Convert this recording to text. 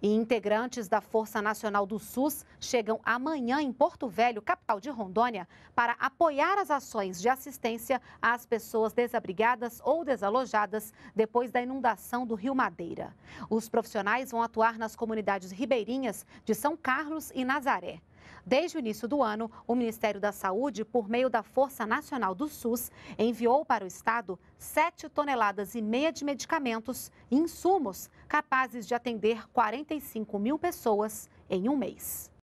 E integrantes da Força Nacional do SUS chegam amanhã em Porto Velho, capital de Rondônia, para apoiar as ações de assistência às pessoas desabrigadas ou desalojadas depois da inundação do Rio Madeira. Os profissionais vão atuar nas comunidades ribeirinhas de São Carlos e Nazaré. Desde o início do ano, o Ministério da Saúde, por meio da Força Nacional do SUS, enviou para o estado 7 toneladas e meia de medicamentos e insumos capazes de atender 45 mil pessoas em um mês.